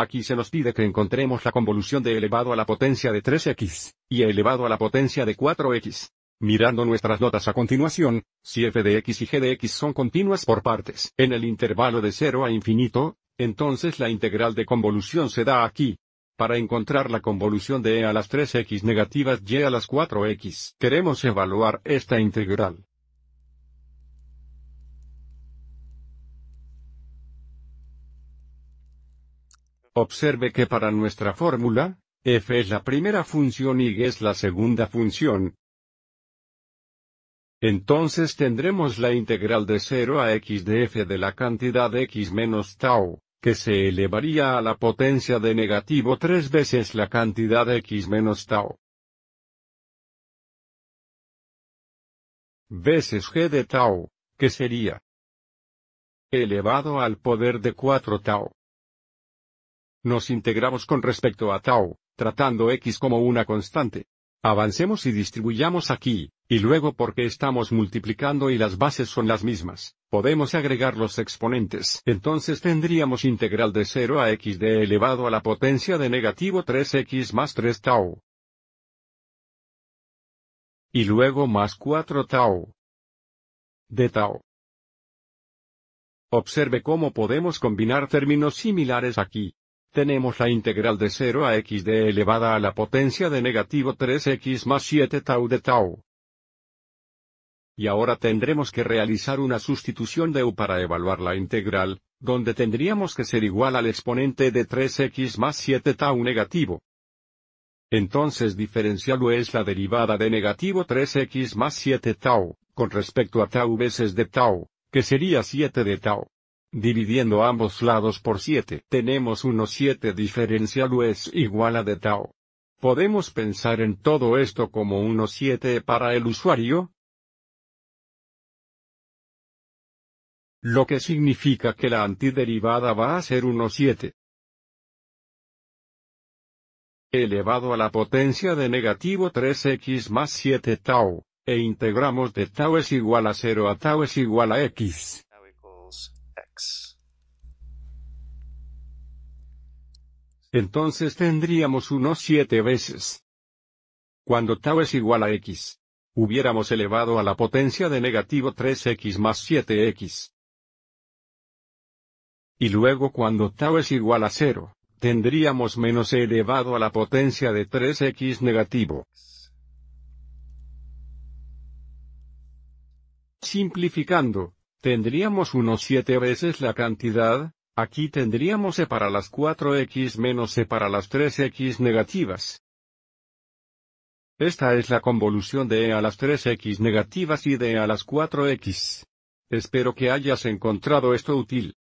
Aquí se nos pide que encontremos la convolución de elevado a la potencia de 3x, y elevado a la potencia de 4x. Mirando nuestras notas a continuación, si f de x y g de x son continuas por partes en el intervalo de 0 a infinito, entonces la integral de convolución se da aquí. Para encontrar la convolución de e a las 3x negativas y e a las 4x, queremos evaluar esta integral. Observe que para nuestra fórmula, f es la primera función y g es la segunda función. Entonces tendremos la integral de 0 a x de f de la cantidad x menos tau, que se elevaría a la potencia de negativo 3 veces la cantidad x menos tau. veces g de tau, que sería elevado al poder de 4 tau. Nos integramos con respecto a tau, tratando x como una constante. Avancemos y distribuyamos aquí, y luego porque estamos multiplicando y las bases son las mismas, podemos agregar los exponentes. Entonces tendríamos integral de 0 a x de elevado a la potencia de negativo 3x más 3 tau. Y luego más 4 tau. De tau. Observe cómo podemos combinar términos similares aquí. Tenemos la integral de 0 a x de elevada a la potencia de negativo 3x más 7 tau de tau. Y ahora tendremos que realizar una sustitución de u para evaluar la integral, donde tendríamos que ser igual al exponente de 3x más 7 tau negativo. Entonces diferencial u es la derivada de negativo 3x más 7 tau, con respecto a tau veces de tau, que sería 7 de tau. Dividiendo ambos lados por 7, tenemos 1 7 diferencial u es igual a de tau. ¿Podemos pensar en todo esto como 1 7 para el usuario? Lo que significa que la antiderivada va a ser 1 7 elevado a la potencia de negativo 3x más 7 tau, e integramos de tau es igual a 0 a tau es igual a x. entonces tendríamos unos siete veces. Cuando tau es igual a x, hubiéramos elevado a la potencia de negativo 3x más 7x. Y luego cuando tau es igual a 0, tendríamos menos elevado a la potencia de 3x negativo. Simplificando, tendríamos unos siete veces la cantidad, Aquí tendríamos e para las 4x menos e para las 3x negativas. Esta es la convolución de e a las 3x negativas y de e a las 4x. Espero que hayas encontrado esto útil.